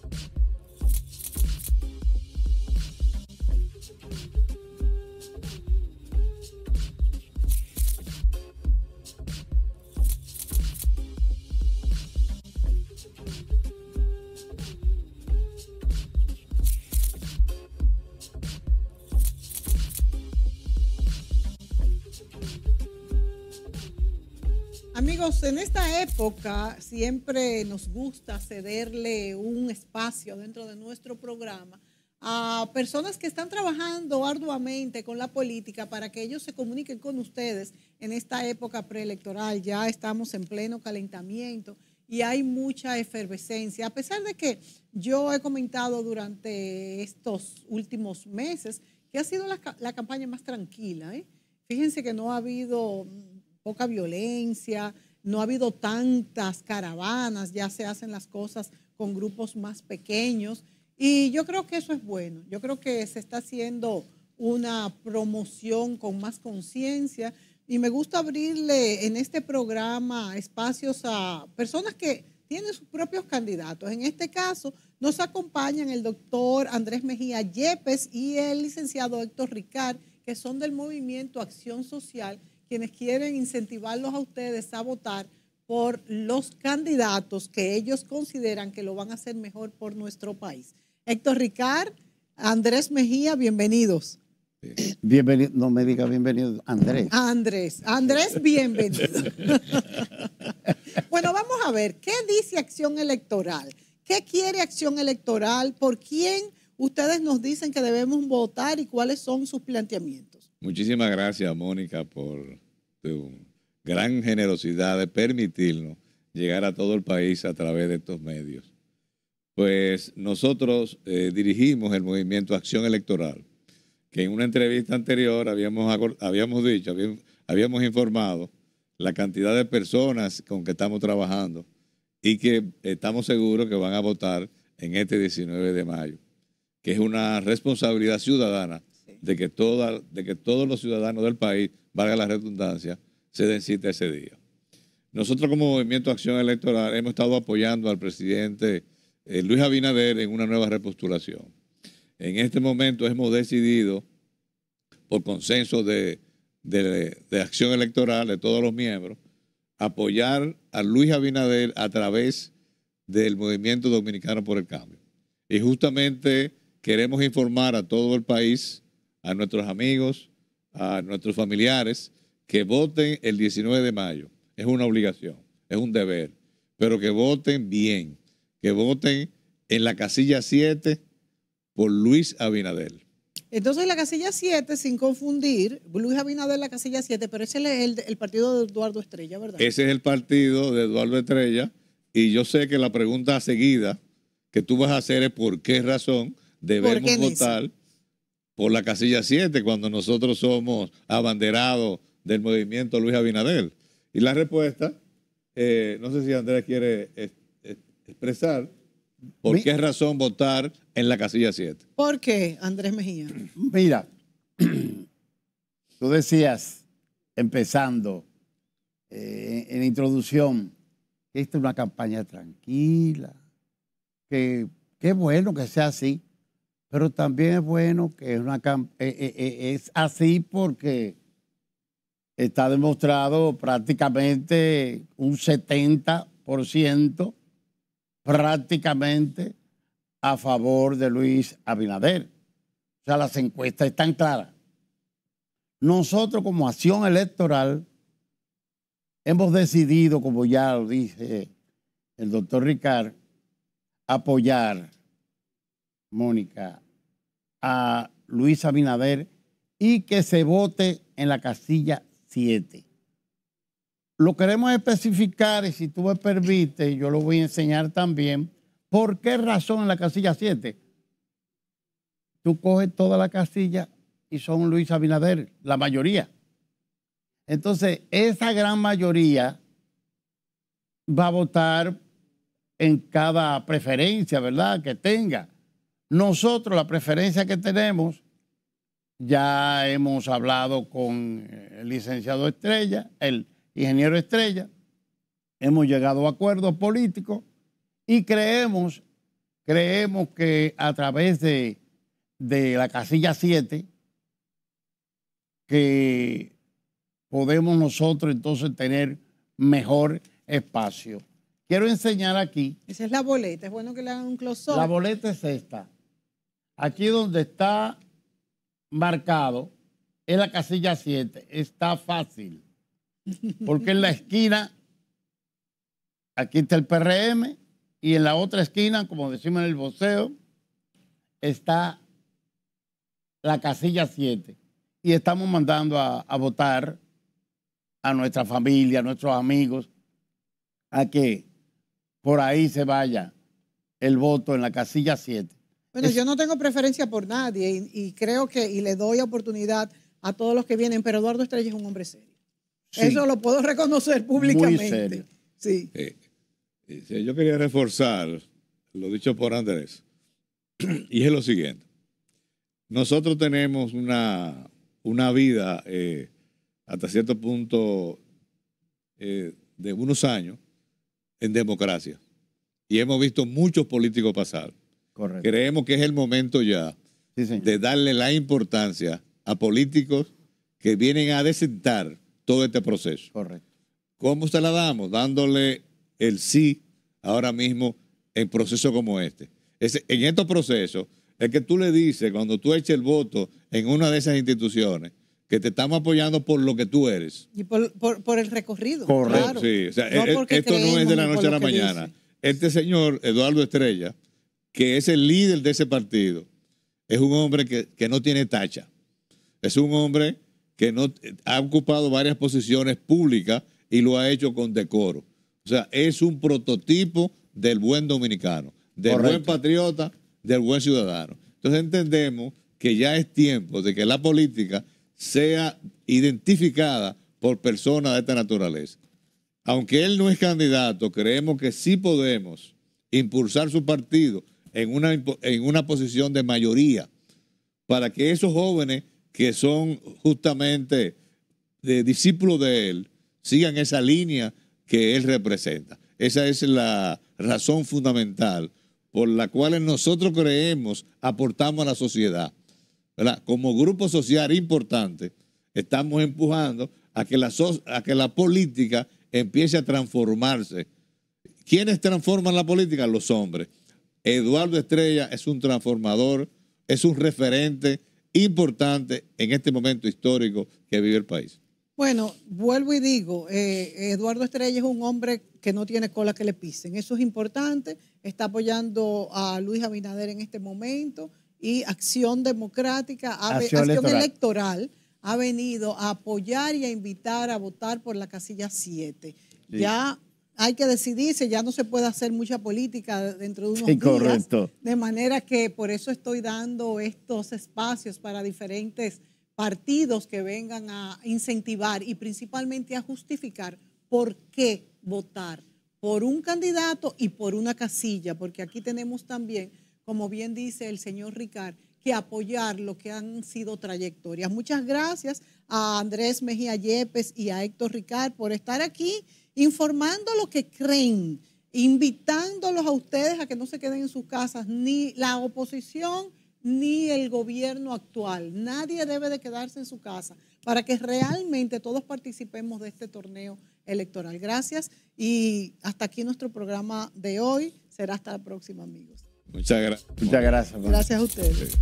Thank you. Amigos, en esta época siempre nos gusta cederle un espacio dentro de nuestro programa a personas que están trabajando arduamente con la política para que ellos se comuniquen con ustedes en esta época preelectoral. Ya estamos en pleno calentamiento y hay mucha efervescencia. A pesar de que yo he comentado durante estos últimos meses que ha sido la, campaña más tranquila. ¿eh? Fíjense que no ha habido poca violencia, no ha habido tantas caravanas, ya se hacen las cosas con grupos más pequeños y yo creo que eso es bueno, yo creo que se está haciendo una promoción con más conciencia y me gusta abrirle en este programa espacios a personas que tienen sus propios candidatos. En este caso nos acompañan el doctor Andrés Mejía Yepes y el licenciado Héctor Ricard, que son del movimiento Acción Social quienes quieren incentivarlos a ustedes a votar por los candidatos que ellos consideran que lo van a hacer mejor por nuestro país. Héctor Ricard, Andrés Mejía, bienvenidos. Bienvenido, no me diga bienvenido, Andrés. Andrés, Andrés, bienvenido. bueno, vamos a ver, ¿qué dice acción electoral? ¿Qué quiere acción electoral? ¿Por quién ustedes nos dicen que debemos votar y cuáles son sus planteamientos? Muchísimas gracias, Mónica, por tu gran generosidad de permitirnos llegar a todo el país a través de estos medios. Pues nosotros eh, dirigimos el movimiento Acción Electoral, que en una entrevista anterior habíamos, habíamos dicho, habíamos informado la cantidad de personas con que estamos trabajando y que estamos seguros que van a votar en este 19 de mayo, que es una responsabilidad ciudadana de que, toda, de que todos los ciudadanos del país, valga la redundancia, se den cita ese día. Nosotros como Movimiento Acción Electoral hemos estado apoyando al presidente eh, Luis Abinader en una nueva repostulación. En este momento hemos decidido, por consenso de, de acción electoral de todos los miembros, apoyar a Luis Abinader a través del movimiento dominicano por el cambio. Y justamente queremos informar a todo el país a nuestros amigos, a nuestros familiares, que voten el 19 de mayo. Es una obligación, es un deber, pero que voten bien, que voten en la casilla 7 por Luis Abinadel. Entonces la casilla 7, sin confundir, Luis Abinader la casilla 7, pero ese es el, el, partido de Eduardo Estrella, ¿verdad? Ese es el partido de Eduardo Estrella y yo sé que la pregunta seguida que tú vas a hacer es por qué razón debemos votar por la casilla 7 cuando nosotros somos abanderados del movimiento Luis Abinadel? Y la respuesta, eh, no sé si Andrés quiere expresar por qué razón votar en la casilla 7. ¿Por qué, Andrés Mejía? Mira, tú decías, empezando eh, en la introducción, que esta es una campaña tranquila, que qué bueno que sea así pero también es bueno que eh, eh, eh, es, así porque está demostrado prácticamente un 70% prácticamente a favor de Luis Abinader. O sea, las encuestas están claras. Nosotros como acción electoral hemos decidido, como ya lo dice el doctor Ricard, apoyar, Mónica, a Luis Abinader y que se vote en la casilla 7. Lo queremos especificar y si tú me permites, yo lo voy a enseñar también. ¿Por qué razón en la casilla 7? Tú coges toda la casilla y son Luis Abinader, la mayoría. Entonces, esa gran mayoría va a votar en cada preferencia, ¿verdad? Que tenga. Nosotros, la preferencia que tenemos, ya hemos hablado con eh, el licenciado Estrella, el ingeniero Estrella, hemos llegado a acuerdos políticos y creemos, creemos que a través de, de la casilla 7, que podemos nosotros entonces tener mejor espacio. Quiero enseñar aquí. Esa es la boleta, es bueno que le hagan un close La boleta es esta. Aquí donde está marcado, es la casilla 7, está fácil. Porque en la esquina, aquí está el PRM, y en la otra esquina, como decimos en el boceo, está la casilla 7. Y estamos mandando a, a votar a nuestra familia, a nuestros amigos, a que por ahí se vaya el voto en la casilla 7 bueno, yo no tengo preferencia por nadie y, creo que, y le doy oportunidad a todos los que vienen, pero Eduardo Estrella es un hombre serio. Eso lo puedo reconocer públicamente. Sí. Eh, yo quería reforzar lo dicho por Andrés, y es lo siguiente. Nosotros tenemos una, una vida eh, hasta cierto punto eh, de unos años en democracia. Y hemos visto muchos políticos pasar. Creemos que es el momento ya de darle la importancia a políticos que vienen a desentar todo este proceso. Correcto. ¿Cómo se la damos? Dándole el sí ahora mismo en procesos como este. en estos procesos es que tú le dices, cuando tú eches el voto en una de esas instituciones, que te estamos apoyando por lo que tú eres. Y por, el recorrido. Correcto. E, e, esto no es de la noche a la mañana. Este señor, Eduardo Estrella, que es el líder de ese partido, es un hombre que, no tiene tacha. Es un hombre que no, ha ocupado varias posiciones públicas y lo ha hecho con decoro. O sea, es un prototipo del buen dominicano, del buen patriota, del buen ciudadano. Entonces entendemos que ya es tiempo de que la política sea identificada por personas de esta naturaleza. Aunque él no es candidato, creemos que sí podemos impulsar su partido en una, en una posición de mayoría para que esos jóvenes que son justamente eh, discípulos de él sigan esa línea que él representa. Esa es la razón fundamental por la cual nosotros creemos aportamos a la sociedad. Como grupo social importante, estamos empujando a que, la a que la política empiece a transformarse. ¿Quiénes transforman la política? Los hombres. Eduardo Estrella es un transformador, es un referente importante en este momento histórico que vive el país. Bueno, vuelvo y digo, eh, Eduardo Estrella es un hombre que no tiene cola que le pisen. Eso es importante. Está apoyando a Luis Abinader en este momento y Acción Democrática, Acción, electoral. ha venido a apoyar y a invitar a votar por la casilla 7. Ya hay que decidirse, ya no se puede hacer mucha política dentro de unos días, De manera que por eso estoy dando estos espacios para diferentes partidos que vengan a incentivar y principalmente a justificar por qué votar por un candidato y por una casilla, porque aquí tenemos también, como bien dice el señor Ricard, que apoyar lo que han sido trayectorias. Muchas gracias a Andrés Mejía Yepes y a Héctor Ricard por estar aquí informando lo que creen, invitándolos a ustedes a que no se queden en sus casas, ni la oposición ni el gobierno actual. Nadie debe de quedarse en su casa para que realmente todos participemos de este torneo electoral. Gracias y hasta aquí nuestro programa de hoy. Será hasta la próxima, amigos. Muchas gracias. Muchas gracias. Gracias a ustedes.